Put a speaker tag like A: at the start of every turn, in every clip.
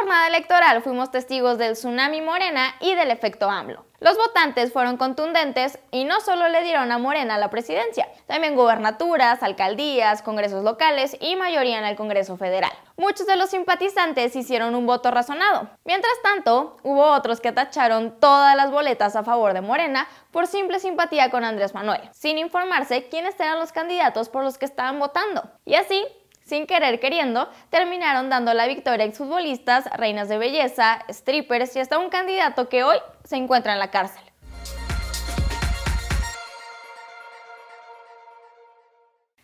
A: jornada electoral fuimos testigos del tsunami Morena y del efecto AMLO. Los votantes fueron contundentes y no solo le dieron a Morena la presidencia, también gubernaturas, alcaldías, congresos locales y mayoría en el Congreso Federal. Muchos de los simpatizantes hicieron un voto razonado. Mientras tanto, hubo otros que tacharon todas las boletas a favor de Morena por simple simpatía con Andrés Manuel, sin informarse quiénes eran los candidatos por los que estaban votando. Y así, sin querer queriendo, terminaron dando la victoria a exfutbolistas, reinas de belleza, strippers y hasta un candidato que hoy se encuentra en la cárcel.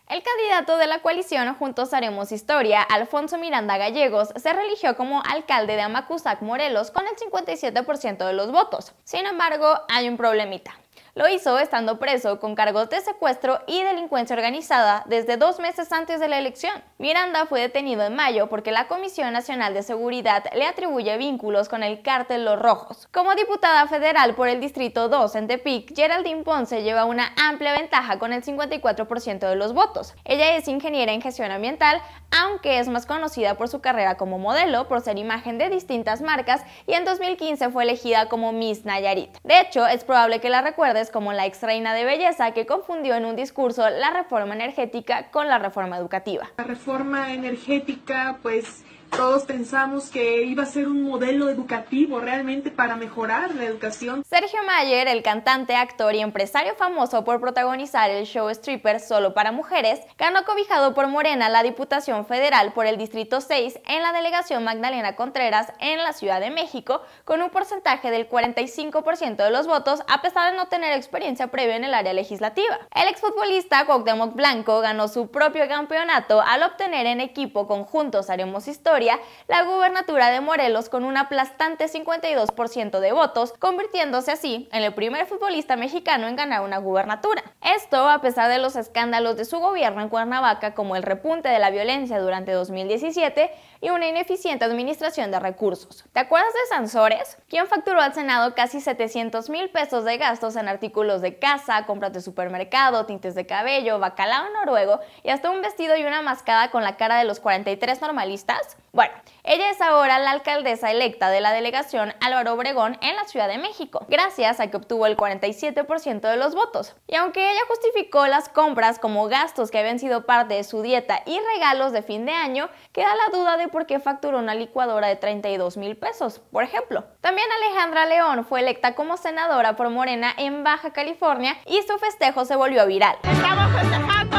A: El candidato de la coalición Juntos Haremos Historia, Alfonso Miranda Gallegos, se religió como alcalde de Amacuzac, Morelos, con el 57% de los votos. Sin embargo, hay un problemita. Lo hizo estando preso con cargos de secuestro y delincuencia organizada desde dos meses antes de la elección. Miranda fue detenido en mayo porque la Comisión Nacional de Seguridad le atribuye vínculos con el cártel Los Rojos. Como diputada federal por el Distrito 2 en Tepic, Geraldine Ponce lleva una amplia ventaja con el 54% de los votos. Ella es ingeniera en gestión ambiental, aunque es más conocida por su carrera como modelo, por ser imagen de distintas marcas y en 2015 fue elegida como Miss Nayarit. De hecho, es probable que la recuerde como la ex reina de belleza que confundió en un discurso la reforma energética con la reforma educativa. La reforma energética pues todos pensamos que iba a ser un modelo educativo realmente para mejorar la educación. Sergio Mayer, el cantante, actor y empresario famoso por protagonizar el show Stripper solo para mujeres, ganó cobijado por Morena la Diputación Federal por el Distrito 6 en la delegación Magdalena Contreras en la Ciudad de México con un porcentaje del 45% de los votos a pesar de no tener experiencia previa en el área legislativa. El exfutbolista Cuauhtémoc Blanco ganó su propio campeonato al obtener en equipo conjuntos Haremos Historia la gubernatura de Morelos con un aplastante 52% de votos, convirtiéndose así en el primer futbolista mexicano en ganar una gubernatura. Esto a pesar de los escándalos de su gobierno en Cuernavaca como el repunte de la violencia durante 2017 y una ineficiente administración de recursos. ¿Te acuerdas de Sansores? Quien facturó al Senado casi 700 mil pesos de gastos en artículos de casa, compras de supermercado, tintes de cabello, bacalao noruego y hasta un vestido y una mascada con la cara de los 43 normalistas? Bueno, ella es ahora la alcaldesa electa de la delegación Álvaro Obregón en la Ciudad de México, gracias a que obtuvo el 47% de los votos. Y aunque ella justificó las compras como gastos que habían sido parte de su dieta y regalos de fin de año, queda la duda de por qué facturó una licuadora de 32 mil pesos, por ejemplo. También Alejandra León fue electa como senadora por Morena en Baja California y su festejo se volvió viral. Estamos festejando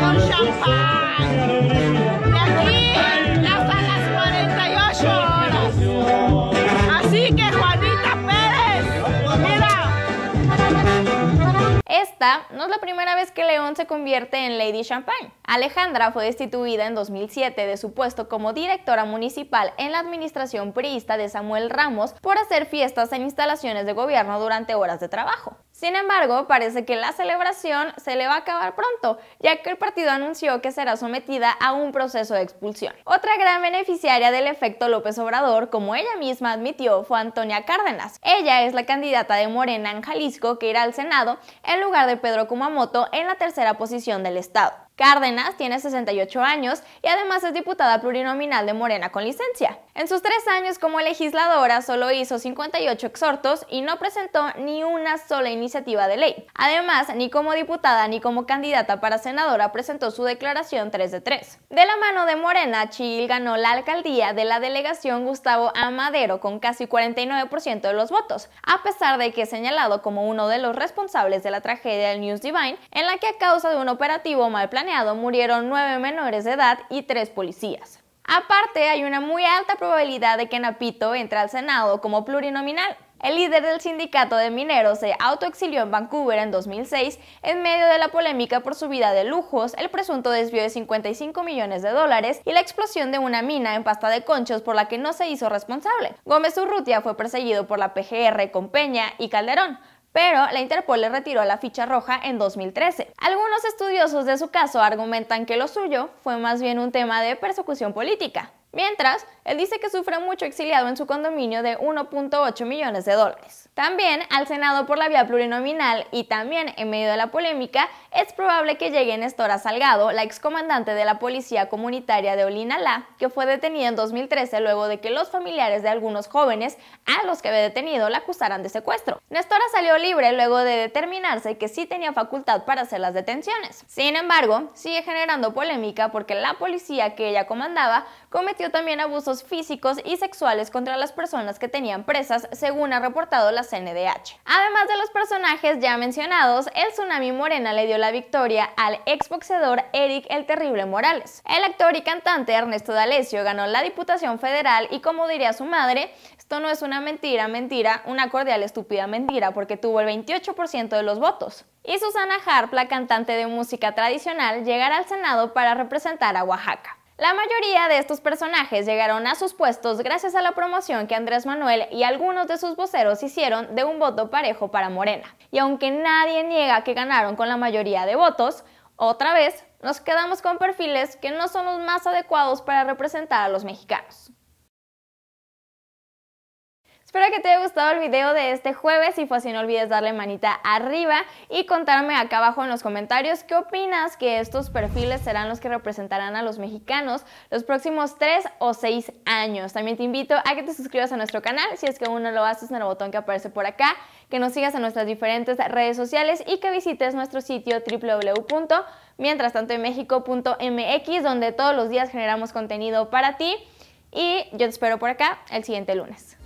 A: con champán. no es la primera vez que León se convierte en Lady Champagne. Alejandra fue destituida en 2007 de su puesto como directora municipal en la administración priista de Samuel Ramos por hacer fiestas en instalaciones de gobierno durante horas de trabajo. Sin embargo, parece que la celebración se le va a acabar pronto, ya que el partido anunció que será sometida a un proceso de expulsión. Otra gran beneficiaria del efecto López Obrador, como ella misma admitió, fue Antonia Cárdenas. Ella es la candidata de Morena en Jalisco que irá al Senado en lugar de Pedro Kumamoto en la tercera posición del estado. Cárdenas tiene 68 años y además es diputada plurinominal de Morena con licencia. En sus tres años como legisladora solo hizo 58 exhortos y no presentó ni una sola iniciativa de ley. Además, ni como diputada ni como candidata para senadora presentó su declaración 3 de 3. De la mano de Morena, Chil ganó la alcaldía de la delegación Gustavo Amadero con casi 49% de los votos, a pesar de que es señalado como uno de los responsables de la tragedia del News Divine, en la que a causa de un operativo mal planeado murieron nueve menores de edad y tres policías. Aparte, hay una muy alta probabilidad de que Napito entre al Senado como plurinominal. El líder del sindicato de mineros se autoexilió en Vancouver en 2006 en medio de la polémica por su vida de lujos, el presunto desvío de 55 millones de dólares y la explosión de una mina en pasta de conchos por la que no se hizo responsable. Gómez Urrutia fue perseguido por la PGR con Peña y Calderón, pero la Interpol le retiró la ficha roja en 2013. Algunos estudiosos de su caso argumentan que lo suyo fue más bien un tema de persecución política. Mientras, él dice que sufre mucho exiliado en su condominio de 1.8 millones de dólares. También al Senado por la vía plurinominal y también en medio de la polémica, es probable que llegue Nestora Salgado, la excomandante de la Policía Comunitaria de Olinalá, que fue detenida en 2013 luego de que los familiares de algunos jóvenes a los que había detenido la acusaran de secuestro. Nestora salió libre luego de determinarse que sí tenía facultad para hacer las detenciones. Sin embargo, sigue generando polémica porque la policía que ella comandaba cometió también abusos físicos y sexuales contra las personas que tenían presas, según ha reportado la CNDH. Además de los personajes ya mencionados, el tsunami Morena le dio la victoria al exboxeador Eric el Terrible Morales. El actor y cantante Ernesto D'Alessio ganó la Diputación Federal y como diría su madre, esto no es una mentira, mentira, una cordial estúpida mentira porque tuvo el 28% de los votos. Y Susana Harp, la cantante de música tradicional, llegará al Senado para representar a Oaxaca. La mayoría de estos personajes llegaron a sus puestos gracias a la promoción que Andrés Manuel y algunos de sus voceros hicieron de un voto parejo para Morena. Y aunque nadie niega que ganaron con la mayoría de votos, otra vez nos quedamos con perfiles que no son los más adecuados para representar a los mexicanos. Espero que te haya gustado el video de este jueves. Pues, si fue así, no olvides darle manita arriba y contarme acá abajo en los comentarios qué opinas que estos perfiles serán los que representarán a los mexicanos los próximos 3 o 6 años. También te invito a que te suscribas a nuestro canal. Si es que aún no lo haces en el botón que aparece por acá, que nos sigas en nuestras diferentes redes sociales y que visites nuestro sitio www.mientras tanto en México.mx, donde todos los días generamos contenido para ti. Y yo te espero por acá el siguiente lunes.